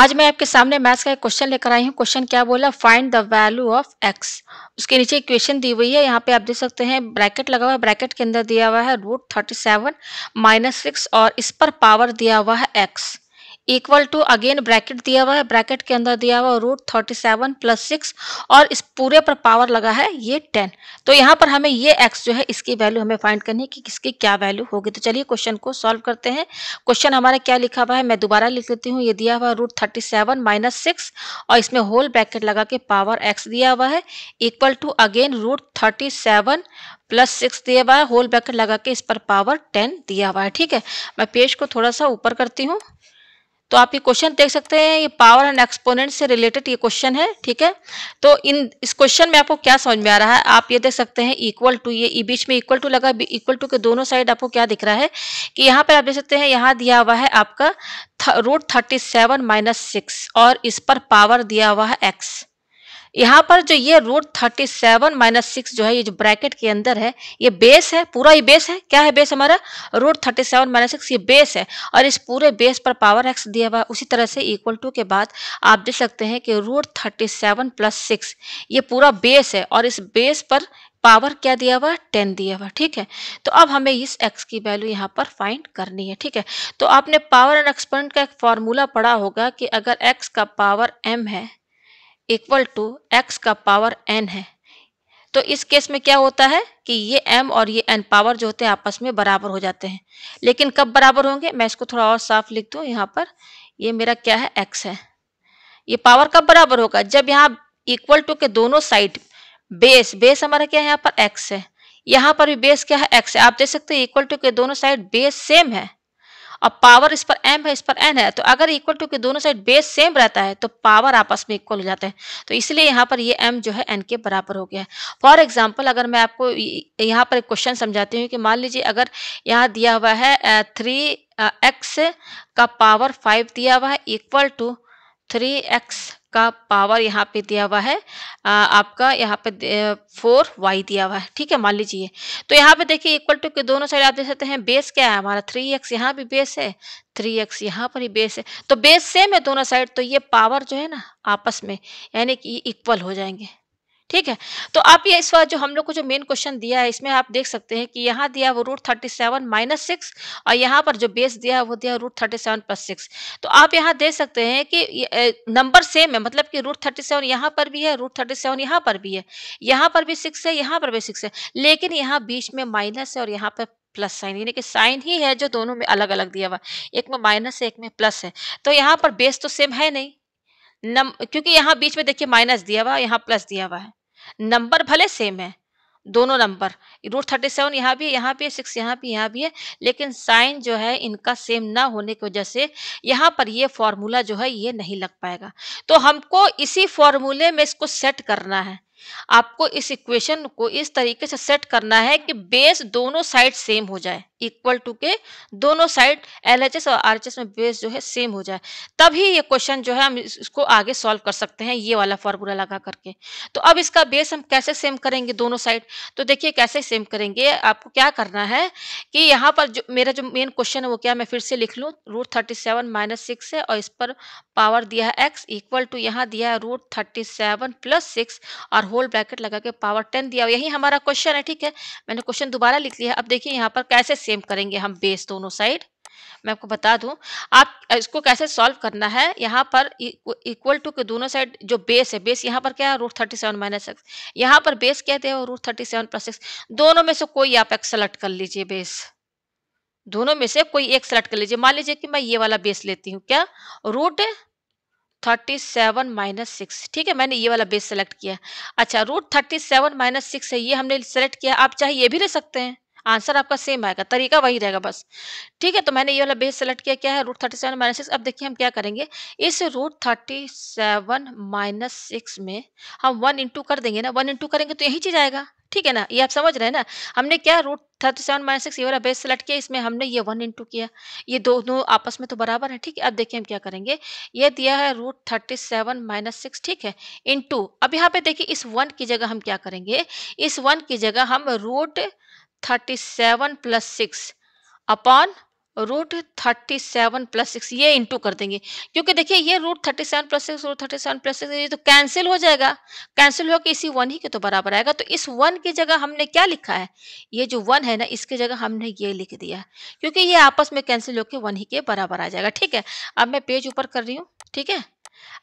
आज मैं आपके सामने मैथ्स का एक क्वेश्चन लेकर आई हूँ क्वेश्चन क्या बोला find the value of x उसके नीचे इक्वेशन दी हुई है यहाँ पे आप देख सकते हैं ब्रैकेट लगा हुआ है ब्रैकेट के अंदर दिया हुआ है root thirty seven minus six और इस पर पावर दिया हुआ है x equal to again bracket दिया हुआ है ब्रैकेट के अंदर दिया हुआ root thirty seven plus six और इस पूरे पर पावर लगा है ये टेन तो यहाँ पर हमें ये एक्स जो है इसकी वैल्यू हमें फाइंड करनी है कि किसकी क्या वैल्यू होगी तो चलिए क्वेश्चन को सॉल्व करते हैं क्वेश्चन हमारा क्या लिखा हुआ है मैं दोबारा लिख लेती हूँ ये दिया हुआ root thirty seven minus six और इसमें होल ब्रैकेट लगा के पावर एक्स दिया हुआ है equal to again root thirty seven plus six दिया हुआ है होल ब्रैकेट लगा के इस पर पावर टेन दिया हुआ है ठीक है मैं पेज को थोड़ा सा ऊपर करती हूँ तो आप ये क्वेश्चन देख सकते हैं ये पावर एंड एक्सपोनेंट से रिलेटेड ये क्वेश्चन है ठीक है तो इन इस क्वेश्चन में आपको क्या समझ में आ रहा है आप ये देख सकते हैं इक्वल टू ये बीच में इक्वल टू लगा इक्वल टू के दोनों साइड आपको क्या दिख रहा है कि यहाँ पर आप देख सकते हैं यहाँ दिया हुआ है आपका root thirty seven minus six और इस पर पावर दिया हुआ है एक्स यहाँ पर जो ये root thirty seven minus six जो है ये जो ब्रैकेट के अंदर है ये बेस है पूरा ही बेस है क्या है बेस हमारा root thirty seven minus six ये बेस है और इस पूरे बेस पर पावर एक्स दिया हुआ उसी तरह से इक्वल टू के बाद आप देख सकते हैं कि root thirty seven plus six ये पूरा बेस है और इस बेस पर पावर क्या दिया हुआ है टेन दिया हुआ ठीक है तो अब हमें इस एक्स की वैल्यू यहाँ पर फाइंड करनी है ठीक है तो आपने पावर एंड एक्सपोनेंट का एक फॉर्मूला पढ़ा होगा कि अगर एक्स का पावर एम है इक्वल टू एक्स का पावर एन है तो इस केस में क्या होता है कि ये एम और ये एन पावर जो होते हैं आपस में बराबर हो जाते हैं लेकिन कब बराबर होंगे मैं इसको थोड़ा और साफ लिख दू यहाँ पर ये मेरा क्या है एक्स है ये पावर कब बराबर होगा जब यहाँ इक्वल टू के दोनों साइड बेस बेस हमारा क्या है यहाँ पर एक्स है यहाँ पर भी बेस क्या है एक्स है आप देख सकते हैं इक्वल टू के दोनों साइड बेस सेम है अब पावर इस पर एम है इस पर एन है तो अगर इक्वल टू के दोनों साइड बेस सेम रहता है तो पावर आपस में इक्वल हो जाता है तो इसलिए यहाँ पर ये एम जो है एन के बराबर हो गया है फॉर एग्जाम्पल अगर मैं आपको यहाँ पर एक क्वेश्चन समझाती हूँ कि मान लीजिए अगर यहाँ दिया हुआ है थ्री एक्स का पावर फाइव दिया हुआ है इक्वल टू थ्री एक्स का पावर यहाँ पे दिया हुआ है आ, आपका यहाँ पे फोर वाई दिया हुआ है ठीक है मान लीजिए तो यहाँ पे देखिए इक्वल टू के दोनों साइड आप देख सकते हैं बेस क्या है हमारा थ्री एक्स यहाँ भी बेस है थ्री एक्स यहाँ पर ही बेस है तो बेस सेम है दोनों साइड तो ये पावर जो है ना आपस में यानी कि इक्वल हो जाएंगे ठीक है तो आप ये इस बार जो हम लोग को जो मेन क्वेश्चन दिया है इसमें आप देख सकते हैं कि यहाँ दिया वो root thirty seven minus six और यहाँ पर जो बेस दिया है वो दिया root thirty seven plus six तो आप यहाँ देख सकते हैं कि नंबर सेम है मतलब कि रूट थर्टी सेवन यहाँ पर भी है रूट थर्टी सेवन यहाँ पर भी है यहाँ पर भी सिक्स है यहाँ पर भी सिक्स है लेकिन यहाँ बीच में माइनस है और यहाँ पर प्लस साइन यानी कि साइन ही है जो दोनों में अलग अलग दिया हुआ एक में माइनस है एक में प्लस है तो यहाँ पर बेस तो सेम है नहीं नम क्योंकि यहाँ बीच में देखिए माइनस दिया हुआ यहाँ प्लस दिया हुआ है नंबर भले सेम है दोनों नंबर रूट थर्टी सेवन यहाँ भी यहाँ भी है सिक्स यहाँ भी यहाँ भी है लेकिन साइन जो है इनका सेम ना होने की वजह से यहाँ पर ये फॉर्मूला जो है ये नहीं लग पाएगा तो हमको इसी फॉर्मूले में इसको सेट करना है आपको इस इक्वेशन को इस तरीके से सेट करना है कि बेस दोनों साइड सेम हो जाए इक्वल टू के दोनों साइड एल और आर में बेस जो है सेम हो जाए तभी ये क्वेश्चन जो है हम इसको आगे सॉल्व कर सकते हैं ये वाला फॉर्मूला लगा करके तो अब इसका बेस हम कैसे सेम करेंगे दोनों साइड तो देखिए कैसे सेम करेंगे आपको क्या करना है कि यहाँ पर जो मेरा जो मेन क्वेश्चन है वो क्या मैं फिर से लिख लूँ root thirty seven minus six है और इस पर पावर दिया है एक्स इक्वल टू यहाँ दिया है root thirty seven plus six और होल ब्रैकेट लगा के पावर टेन दिया हुआ यही हमारा क्वेश्चन है ठीक है मैंने क्वेश्चन दोबारा लिख लिया अब देखिए यहाँ पर कैसे सेम करेंगे हम बेस दोनों साइड मैं आपको बता दूं आप इसको कैसे सॉल्व करना है यहाँ पर इक्वल e, टू के दोनों साइड जो बेस है बेस यहाँ पर क्या है root thirty seven minus x यहाँ पर बेस क्या दे root thirty seven plus x दोनों में से कोई आप एक्स सेलेक्ट कर लीजिए बेस दोनों में से कोई एक सेलेक्ट कर लीजिए मान लीजिए कि मैं ये वाला बेस लेती हूँ क्या root thirty seven minus six ठीक है मैंने ये वाला बेस सेलेक्ट किया अच्छा root thirty seven minus six है ये हमने सेलेक्ट किया आप चाहे ये भी ले सकते हैं आंसर आपका सेम आएगा तरीका वही रहेगा बस ठीक है तो मैंने ये वाला बेस सेलेक्ट किया क्या है root thirty seven minus six अब देखिए हम क्या करेंगे इस root thirty seven minus six में हम वन इंटू कर देंगे ना वन इंटू करेंगे तो यही चीज़ आएगा ठीक है ना ये आप समझ रहे हैं ना हमने क्या root thirty seven minus six ये वाला बेस सेलेक्ट किया इसमें हमने ये वन इंटू किया ये दोनों आपस में तो बराबर है ठीक है अब देखिए हम क्या करेंगे ये दिया है root thirty seven minus six ठीक है इंटू अब यहाँ पे देखिए इस वन की जगह हम क्या करेंगे इस वन की जगह हम root thirty seven plus six upon root thirty seven plus six ये इंटू कर देंगे क्योंकि देखिए ये root thirty seven plus six root thirty seven plus six ये तो कैंसिल हो जाएगा कैंसिल होकर इसी वन ही के तो बराबर आएगा तो इस वन की जगह हमने क्या लिखा है ये जो वन है ना इसकी जगह हमने ये लिख दिया क्योंकि ये आपस में कैंसिल होकर वन ही के बराबर आ जाएगा ठीक है अब मैं पेज ऊपर कर रही हूँ ठीक है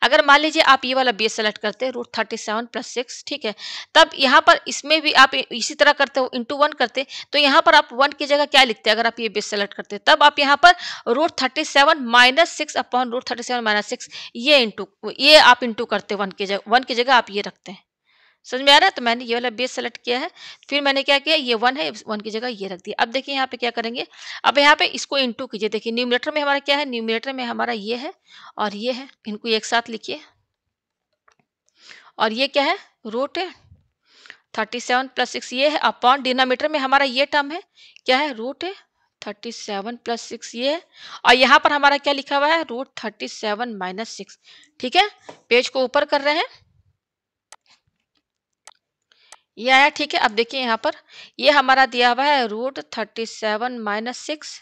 अगर मान लीजिए आप ये वाला बेस सेलेक्ट करते हैं root thirty seven plus six ठीक है तब यहाँ पर इसमें भी आप इसी तरह करते हो इंटू वन करते तो यहाँ पर आप वन की जगह क्या लिखते हैं अगर आप ये बेस सेलेक्ट करते तब आप यहाँ पर root thirty seven minus six upon root thirty seven minus six ये इंटू ये आप इंटू करते वन की जगह वन की जगह आप ये रखते हैं समझ में आ रहा है तो मैंने ये वाला बेस सेलेक्ट किया है फिर मैंने क्या किया ये वन है वन की जगह ये रख दिया अब देखिए यहाँ पे क्या करेंगे अब यहाँ पे इसको इंटू कीजिए देखिए न्यूमिनेटर में हमारा क्या है न्यूमिनेटर में हमारा ये है और ये है इनको एक साथ लिखिए और ये क्या है रूट है थर्टी सेवन प्लस सिक्स ये है अपॉन डिनोमीटर में हमारा ये टर्म है क्या है रूट है थर्टी सेवन प्लस सिक्स ये है और यहाँ पर हमारा क्या लिखा हुआ है root thirty seven minus six ठीक है पेज को ऊपर कर रहे हैं ये आया ठीक है अब देखिए यहाँ पर ये हमारा दिया हुआ है root thirty seven minus six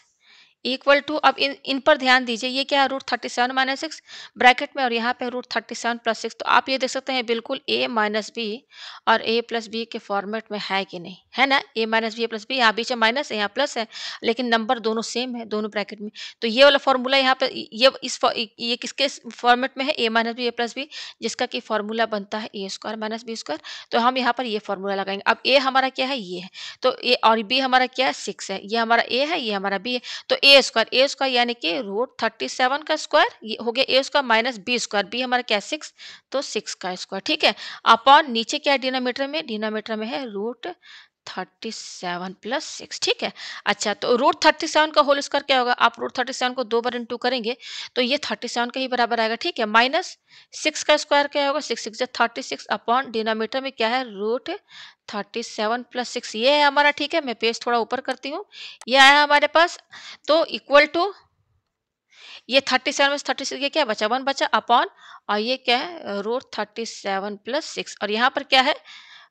equal to अब इन इन पर ध्यान दीजिए ये क्या है root thirty seven minus six bracket में और यहाँ पे root thirty seven plus six तो आप ये देख सकते हैं बिल्कुल ए माइनस बी और ए प्लस बी के फॉर्मेट में है कि नहीं है ना A minus B A plus B यहाँ बीच में माइनस है यहाँ प्लस है लेकिन नंबर दोनों सेम है दोनों ब्रैकेट में तो ये वाला फॉर्मूला यहाँ पर ये इस ये किसके फॉर्मेट में है A minus B A plus B जिसका कि फॉर्मूला बनता है A square minus B square तो हम यहाँ पर ये फॉर्मूला लगाएंगे अब ए हमारा क्या है ये है तो ए और बी हमारा क्या है सिक्स है ये हमारा ए है ये हमारा बी है तो ए स्क्वायर ए स्क्वायर यानी कि रूट थर्टी सेवन का स्क्वायर हो गया A square minus B square B हमारा क्या सिक्स तो सिक्स का स्क्वायर ठीक है अपॉन नीचे क्या है डिनोमीटर में डिनोमीटर में है root thirty seven plus six ठीक है अच्छा तो रूट थर्टी सेवन का होल स्क्वायर क्या होगा आप रूट थर्टी सेवन को दो बार इंटू करेंगे तो ये थर्टी सेवन का ही बराबर आएगा ठीक है माइनस सिक्स का स्क्वायर क्या होगा six six thirty six upon denominator में क्या है root thirty seven plus six ये है हमारा ठीक है मैं पेज थोड़ा ऊपर करती हूँ ये आया हमारे पास तो इक्वल टू ये थर्टी सेवन में थर्टी सिक्स ये क्या बचा वन बचा अपॉन और ये क्या है root thirty seven plus six और यहाँ पर क्या है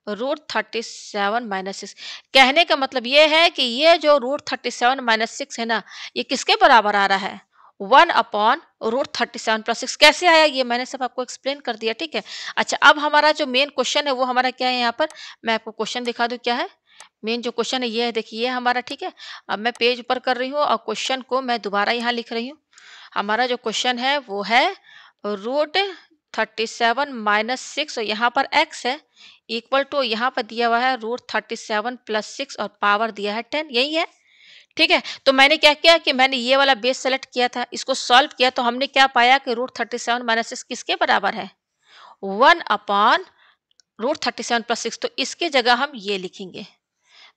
root thirty seven minus six कहने का मतलब ये है कि ये जो root thirty seven minus six है ना ये किसके बराबर आ रहा है one upon root thirty seven plus six कैसे आया ये मैंने सब आपको एक्सप्लेन कर दिया ठीक है अच्छा अब हमारा जो मेन क्वेश्चन है वो हमारा क्या है यहाँ पर मैं आपको क्वेश्चन दिखा दूँ क्या है मेन जो क्वेश्चन है ये है देखिए ये हमारा ठीक है अब मैं पेज ऊपर कर रही हूँ और क्वेश्चन को मैं दोबारा यहाँ लिख रही हूँ हमारा जो क्वेश्चन है वो है root thirty seven minus six यहाँ पर एक्स है इक्वल टू यहाँ पर दिया हुआ है root thirty seven plus six और पावर दिया है टेन यही है ठीक है तो मैंने क्या किया कि मैंने ये वाला बेस सेलेक्ट किया था इसको सॉल्व किया तो हमने क्या पाया कि root thirty seven minus six किसके बराबर है one upon root thirty seven plus six तो इसके जगह हम ये लिखेंगे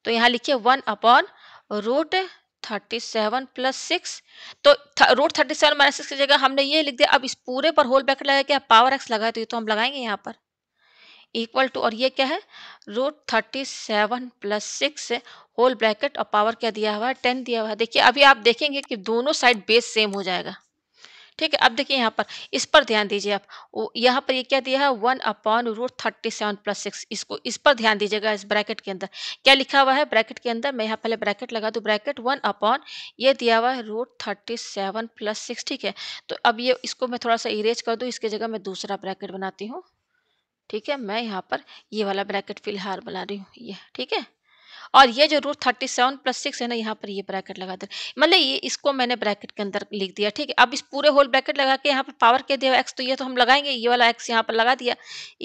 तो यहाँ लिखिए one upon root thirty seven plus six तो root thirty seven minus six की जगह हमने ये लिख दिया अब इस पूरे पर होल ब्रैकेट लगाया क्या पावर एक्स लगा तो ये तो हम लगाएंगे यहाँ पर इक्वल टू और ये क्या है root thirty seven plus six whole bracket और पावर क्या दिया हुआ है टेन दिया हुआ है देखिए अभी आप देखेंगे कि दोनों साइड बेस सेम हो जाएगा ठीक है अब देखिए यहाँ पर इस पर ध्यान दीजिए आप यहाँ पर ये क्या दिया है one upon root thirty seven plus six इसको इस पर ध्यान दीजिएगा इस ब्रैकेट के अंदर क्या लिखा हुआ है ब्रैकेट के अंदर मैं यहाँ पहले ब्रैकेट लगा दूँ ब्रैकेट वन अपॉन ये दिया हुआ है root thirty seven plus six ठीक है तो अब ये इसको मैं थोड़ा सा इरेज कर दूँ इसके जगह मैं दूसरा ब्रैकेट बनाती हूँ ठीक है मैं यहाँ पर ये वाला ब्रैकेट फिलहाल बना रही हूँ ये ठीक है और ये जो root thirty seven plus six है ना यहाँ पर ये ब्रैकेट लगा दे मतलब ये इसको मैंने ब्रैकेट के अंदर लिख दिया ठीक है अब इस पूरे होल ब्रैकेट लगा के यहाँ पर पावर के दिया एक्स तो ये तो हम लगाएंगे ये वाला एक्स यहाँ पर लगा दिया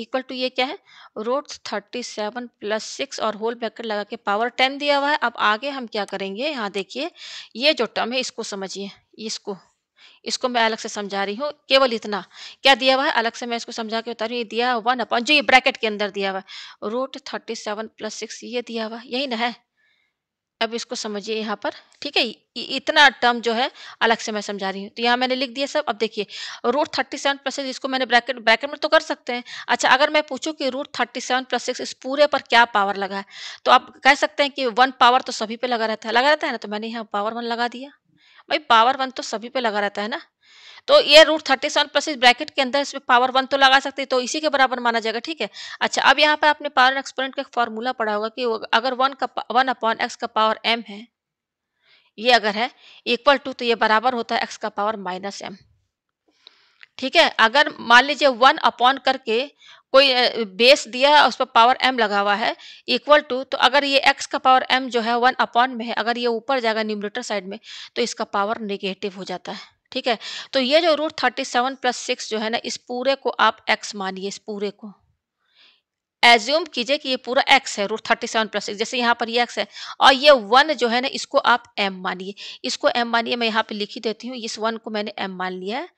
इक्वल टू ये क्या है root thirty seven plus six और होल ब्रैकेट लगा के पावर टेन दिया हुआ है अब आगे हम क्या करेंगे यहाँ देखिए ये जो टर्म है इसको समझिए इसको इसको मैं अलग से समझा रही हूँ केवल इतना क्या दिया हुआ है अलग से मैं इसको समझा के बता रही हूँ ये दिया वन अपॉन जो ये ब्रैकेट के अंदर दिया हुआ root thirty seven plus six ये दिया हुआ यही ना है अब इसको समझिए यहाँ पर ठीक है इतना टर्म जो है अलग से मैं समझा रही हूँ तो यहाँ मैंने लिख दिया सब अब देखिए root thirty seven plus six इसको मैंने ब्रैकेट ब्रैकेट में तो कर सकते हैं अच्छा अगर मैं पूछूँ कि root thirty seven plus six इस पूरे पर क्या पावर लगा है तो आप कह सकते हैं कि वन पावर तो सभी पे लगा रहता है लगा रहता है ना तो मैंने यहाँ पावर वन लगा दिया भाई पावर वन तो सभी पे लगा रहता है ना तो ये रूट थर्टी सेवन प्लस इस ब्रैकेट के अंदर इसमें पावर वन तो लगा सकते हैं तो इसी के बराबर माना जाएगा ठीक है अच्छा अब यहाँ पर आपने पावर एक्सपोनेंट का फॉर्मूला पढ़ा होगा कि अगर वन का वन अपॉन एक्स का पावर एम है ये अगर है इक्वल टू तो ये बराबर होता है एक्स का पावर माइनस एम ठीक है अगर मान लीजिए वन अपॉन करके कोई बेस दिया है उस पर पावर एम लगा हुआ है इक्वल टू तो अगर ये एक्स का पावर एम जो है वन अपॉन में है अगर ये ऊपर जाएगा न्यूमरेटर साइड में तो इसका पावर नेगेटिव हो जाता है ठीक है तो ये जो root thirty seven plus six जो है ना इस पूरे को आप एक्स मानिए इस पूरे को एज्यूम कीजिए कि ये पूरा एक्स है root thirty seven plus six जैसे यहाँ पर ये एक्स है और ये वन जो है ना इसको आप एम मानिए इसको एम मानिए मैं यहाँ पे लिखी देती हूँ इस वन को मैंने एम मान लिया है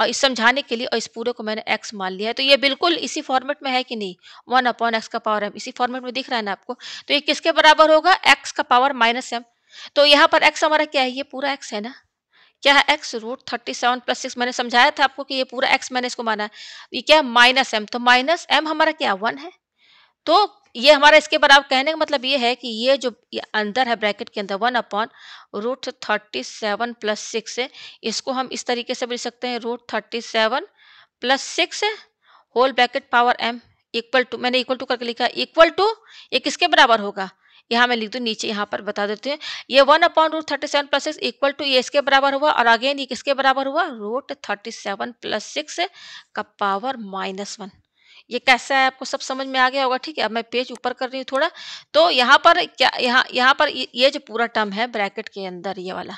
और इस समझाने के लिए और इस पूरे को मैंने एक्स मान लिया है तो ये बिल्कुल इसी फॉर्मेट में है कि नहीं वन अपॉन एक्स का पावर एम इसी फॉर्मेट में दिख रहा है ना आपको तो ये किसके बराबर होगा एक्स का पावर माइनस एम तो यहाँ पर एक्स हमारा क्या है ये पूरा एक्स है ना क्या है x root thirty seven plus six मैंने समझाया था आपको कि ये पूरा एक्स मैंने इसको माना है ये क्या है माइनस एम तो माइनस एम हमारा क्या वन है तो ये हमारा इसके बराबर कहने का मतलब ये है कि ये जो ये अंदर है ब्रैकेट के अंदर one upon root thirty seven plus six है इसको हम इस तरीके से बोल सकते हैं root thirty seven plus six whole bracket power M equal to मैंने इक्वल टू करके लिखा इक्वल टू ये किसके बराबर होगा यहाँ मैं लिख दू नीचे यहाँ पर बता देती हूँ ये one upon root thirty seven plus six equal to ये इसके बराबर हुआ और अगेन ये किसके बराबर हुआ root thirty seven plus six का पावर माइनस वन ये कैसा है आपको सब समझ में आ गया होगा ठीक है अब मैं पेज ऊपर कर रही हूँ थोड़ा तो यहाँ पर क्या यहाँ यहाँ पर ये जो पूरा टर्म है ब्रैकेट के अंदर ये वाला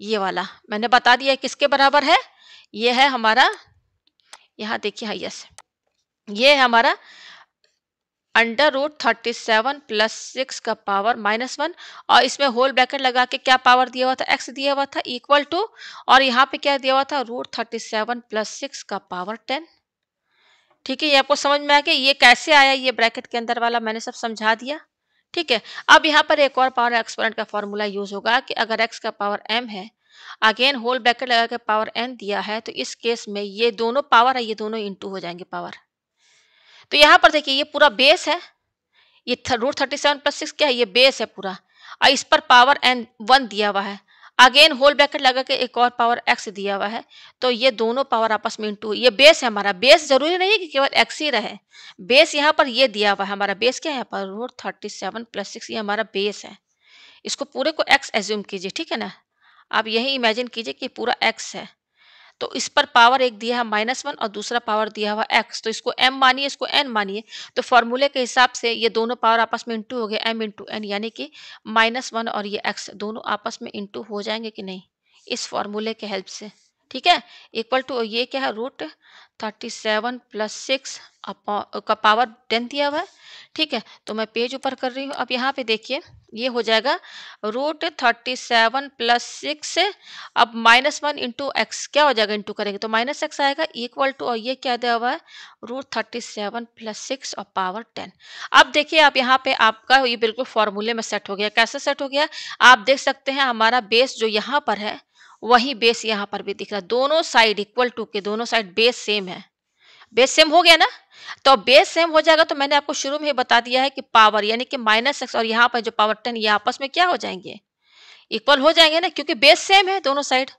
ये वाला मैंने बता दिया किसके बराबर है ये है हमारा यहाँ देखिए यस ये है हमारा under root thirty seven plus six का पावर माइनस वन और इसमें होल ब्रैकेट लगा के क्या पावर दिया हुआ था एक्स दिया हुआ था इक्वल टू और यहाँ पे क्या दिया हुआ था root thirty seven plus six का पावर टेन ठीक है ये आपको समझ में आ गया ये कैसे आया ये ब्रैकेट के अंदर वाला मैंने सब समझा दिया ठीक है अब यहाँ पर एक और पावर एक्सपोनेंट का फॉर्मूला यूज होगा कि अगर एक्स का पावर एम है अगेन होल ब्रैकेट लगा के पावर एन दिया है तो इस केस में ये दोनों पावर है ये दोनों इंटू हो जाएंगे पावर तो यहाँ पर देखिए ये पूरा बेस है ये root thirty seven plus six क्या है ये बेस है पूरा और इस पर पावर एन वन दिया हुआ है अगेन होल ब्रैकेट लगा के एक और पावर एक्स दिया हुआ है तो ये दोनों पावर आपस में इंटू ये बेस है हमारा बेस जरूरी नहीं है कि केवल एक्स ही रहे बेस यहाँ पर ये दिया हुआ है हमारा बेस क्या है पर root thirty seven plus six ये हमारा बेस है इसको पूरे को एक्स एज्यूम कीजिए ठीक है ना आप यही इमेजिन कीजिए कि पूरा एक्स है तो इस पर पावर एक दिया है माइनस वन और दूसरा पावर दिया हुआ एक्स तो इसको एम मानिए इसको एन मानिए तो फॉर्मूले के हिसाब से ये दोनों पावर आपस में इंटू हो गए एम इंटू एन यानी कि माइनस वन और ये एक्स दोनों आपस में इंटू हो जाएंगे कि नहीं इस फॉर्मूले के हेल्प से ठीक है इक्वल टू ये क्या है root thirty seven plus six का पावर टेन दिया हुआ है ठीक है तो मैं पेज ऊपर कर रही हूँ अब यहाँ पे देखिए ये हो जाएगा root thirty seven plus six अब माइनस वन इंटू एक्स क्या हो जाएगा इंटू करेंगे तो माइनस एक्स आएगा इक्वल टू और ये क्या दिया हुआ है root thirty seven plus six और पावर टेन अब देखिए आप यहाँ पे आपका ये बिल्कुल फॉर्मूले में सेट हो गया कैसे सेट हो गया आप देख सकते हैं हमारा बेस जो यहाँ पर है वही बेस यहाँ पर भी दिख रहा है दोनों साइड इक्वल टू के दोनों साइड बेस सेम है बेस सेम हो गया ना तो बेस सेम हो जाएगा तो मैंने आपको शुरू में ही बता दिया है कि पावर यानी कि माइनस एक्स और यहाँ पर जो पावर टेन ये आपस में क्या हो जाएंगे इक्वल हो जाएंगे ना क्योंकि बेस सेम है दोनों साइड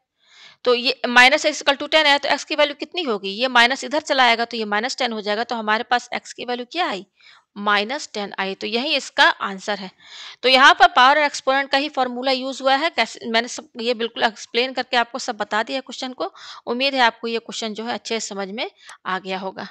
तो ये minus x equal to ten है तो एक्स की वैल्यू कितनी होगी ये माइनस इधर चला आएगा तो ये माइनस टेन हो जाएगा तो हमारे पास एक्स की वैल्यू क्या आई माइनस टेन आई तो यही इसका आंसर है तो यहाँ पर पावर एक्सपोनेंट का ही फॉर्मूला यूज हुआ है कैसे मैंने सब ये बिल्कुल एक्सप्लेन करके आपको सब बता दिया क्वेश्चन को उम्मीद है आपको ये क्वेश्चन जो है अच्छे समझ में आ गया होगा